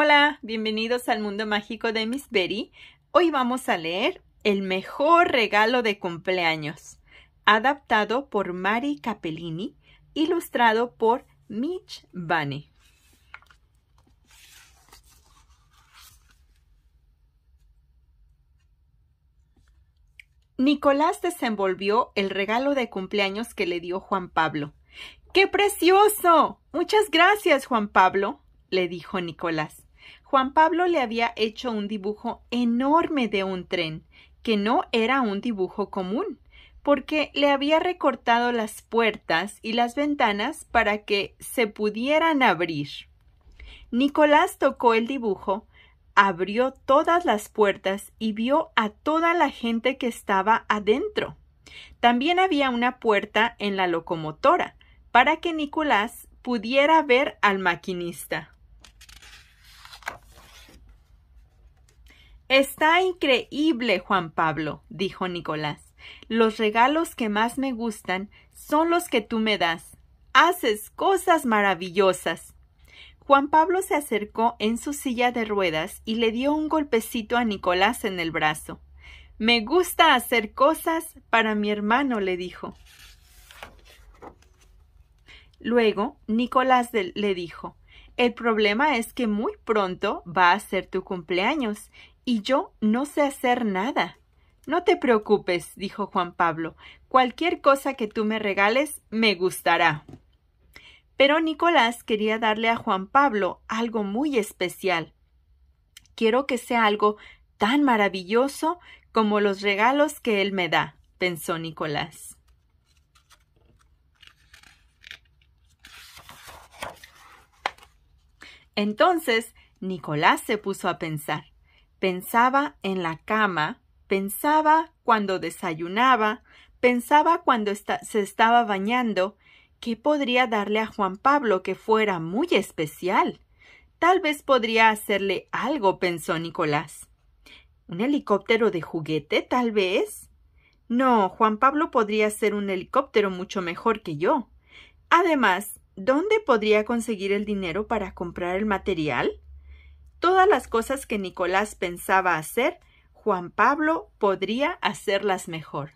Hola, bienvenidos al mundo mágico de Miss Berry. Hoy vamos a leer El mejor regalo de cumpleaños, adaptado por Mari Capellini, ilustrado por Mitch Bunny. Nicolás desenvolvió el regalo de cumpleaños que le dio Juan Pablo. ¡Qué precioso! Muchas gracias, Juan Pablo, le dijo Nicolás. Juan Pablo le había hecho un dibujo enorme de un tren, que no era un dibujo común, porque le había recortado las puertas y las ventanas para que se pudieran abrir. Nicolás tocó el dibujo, abrió todas las puertas y vio a toda la gente que estaba adentro. También había una puerta en la locomotora para que Nicolás pudiera ver al maquinista. Está increíble, Juan Pablo, dijo Nicolás. Los regalos que más me gustan son los que tú me das. Haces cosas maravillosas. Juan Pablo se acercó en su silla de ruedas y le dio un golpecito a Nicolás en el brazo. Me gusta hacer cosas para mi hermano, le dijo. Luego, Nicolás le dijo, el problema es que muy pronto va a ser tu cumpleaños y yo no sé hacer nada. No te preocupes, dijo Juan Pablo. Cualquier cosa que tú me regales me gustará. Pero Nicolás quería darle a Juan Pablo algo muy especial. Quiero que sea algo tan maravilloso como los regalos que él me da, pensó Nicolás. Entonces, Nicolás se puso a pensar. Pensaba en la cama, pensaba cuando desayunaba, pensaba cuando se estaba bañando. ¿Qué podría darle a Juan Pablo que fuera muy especial? Tal vez podría hacerle algo, pensó Nicolás. ¿Un helicóptero de juguete, tal vez? No, Juan Pablo podría ser un helicóptero mucho mejor que yo. Además, ¿dónde podría conseguir el dinero para comprar el material? Todas las cosas que Nicolás pensaba hacer, Juan Pablo podría hacerlas mejor.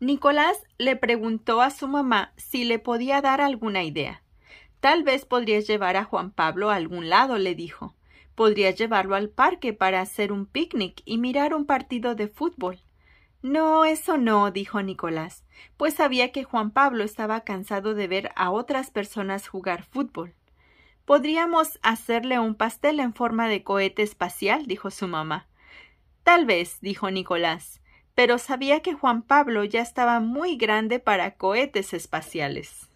Nicolás le preguntó a su mamá si le podía dar alguna idea. Tal vez podrías llevar a Juan Pablo a algún lado, le dijo. Podrías llevarlo al parque para hacer un picnic y mirar un partido de fútbol. No, eso no, dijo Nicolás, pues sabía que Juan Pablo estaba cansado de ver a otras personas jugar fútbol. Podríamos hacerle un pastel en forma de cohete espacial, dijo su mamá. Tal vez, dijo Nicolás, pero sabía que Juan Pablo ya estaba muy grande para cohetes espaciales.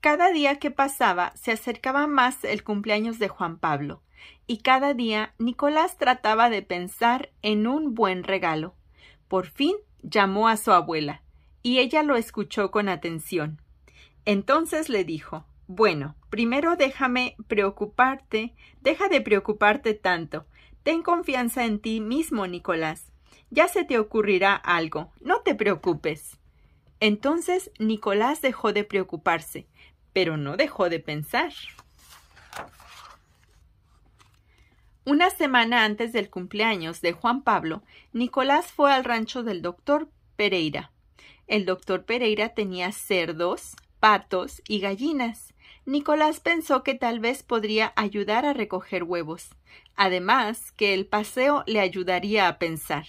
Cada día que pasaba se acercaba más el cumpleaños de Juan Pablo y cada día Nicolás trataba de pensar en un buen regalo. Por fin llamó a su abuela, y ella lo escuchó con atención. Entonces le dijo Bueno, primero déjame preocuparte, deja de preocuparte tanto. Ten confianza en ti mismo, Nicolás. Ya se te ocurrirá algo. No te preocupes. Entonces Nicolás dejó de preocuparse, pero no dejó de pensar. Una semana antes del cumpleaños de Juan Pablo, Nicolás fue al rancho del doctor Pereira. El doctor Pereira tenía cerdos, patos y gallinas. Nicolás pensó que tal vez podría ayudar a recoger huevos. Además, que el paseo le ayudaría a pensar.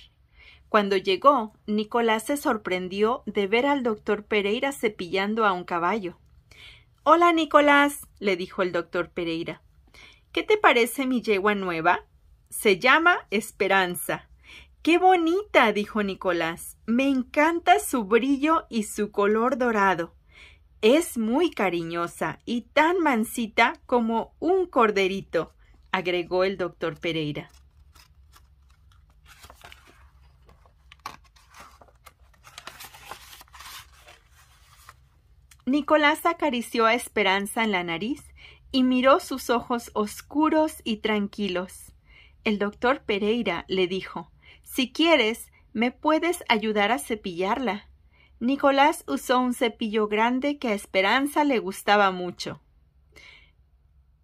Cuando llegó, Nicolás se sorprendió de ver al doctor Pereira cepillando a un caballo. Hola, Nicolás, le dijo el doctor Pereira. ¿Qué te parece mi yegua nueva? Se llama Esperanza. ¡Qué bonita! dijo Nicolás. Me encanta su brillo y su color dorado. Es muy cariñosa y tan mansita como un corderito, agregó el doctor Pereira. Nicolás acarició a Esperanza en la nariz y miró sus ojos oscuros y tranquilos. El doctor Pereira le dijo Si quieres, me puedes ayudar a cepillarla. Nicolás usó un cepillo grande que a Esperanza le gustaba mucho.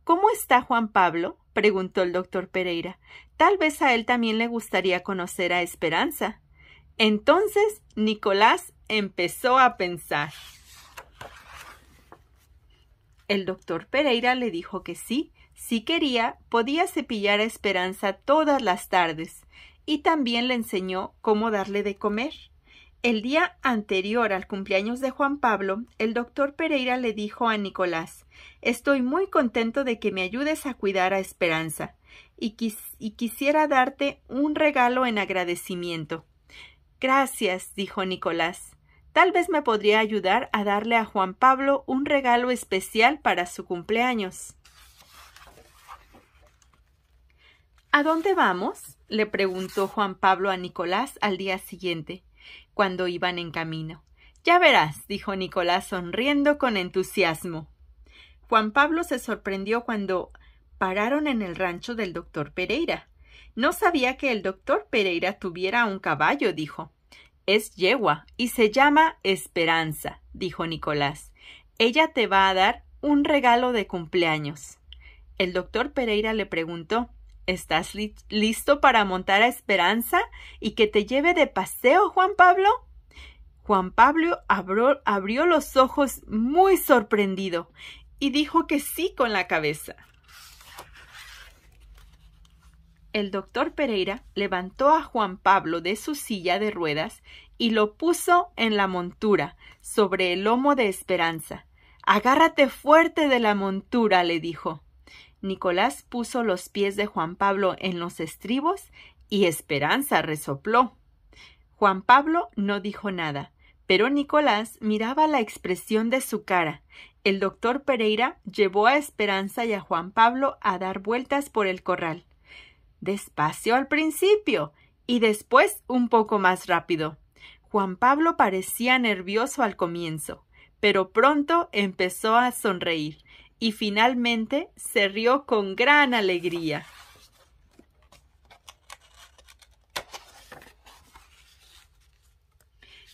¿Cómo está Juan Pablo? preguntó el doctor Pereira. Tal vez a él también le gustaría conocer a Esperanza. Entonces Nicolás empezó a pensar. El doctor Pereira le dijo que sí, si quería, podía cepillar a Esperanza todas las tardes, y también le enseñó cómo darle de comer. El día anterior al cumpleaños de Juan Pablo, el doctor Pereira le dijo a Nicolás Estoy muy contento de que me ayudes a cuidar a Esperanza, y, y quisiera darte un regalo en agradecimiento. Gracias, dijo Nicolás. Tal vez me podría ayudar a darle a Juan Pablo un regalo especial para su cumpleaños. ¿A dónde vamos? le preguntó Juan Pablo a Nicolás al día siguiente, cuando iban en camino. Ya verás, dijo Nicolás sonriendo con entusiasmo. Juan Pablo se sorprendió cuando pararon en el rancho del doctor Pereira. No sabía que el doctor Pereira tuviera un caballo, dijo es yegua y se llama Esperanza, dijo Nicolás. Ella te va a dar un regalo de cumpleaños. El doctor Pereira le preguntó ¿Estás listo para montar a Esperanza y que te lleve de paseo, Juan Pablo? Juan Pablo abrió los ojos muy sorprendido y dijo que sí con la cabeza el doctor Pereira levantó a Juan Pablo de su silla de ruedas y lo puso en la montura, sobre el lomo de Esperanza. Agárrate fuerte de la montura, le dijo. Nicolás puso los pies de Juan Pablo en los estribos y Esperanza resopló. Juan Pablo no dijo nada, pero Nicolás miraba la expresión de su cara. El doctor Pereira llevó a Esperanza y a Juan Pablo a dar vueltas por el corral despacio al principio y después un poco más rápido. Juan Pablo parecía nervioso al comienzo, pero pronto empezó a sonreír y finalmente se rió con gran alegría.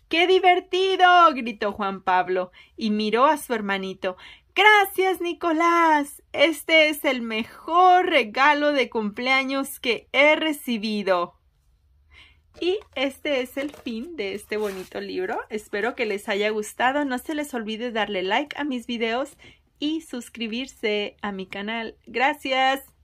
¡Qué divertido! gritó Juan Pablo y miró a su hermanito. Gracias, Nicolás. Este es el mejor regalo de cumpleaños que he recibido. Y este es el fin de este bonito libro. Espero que les haya gustado. No se les olvide darle like a mis videos y suscribirse a mi canal. Gracias.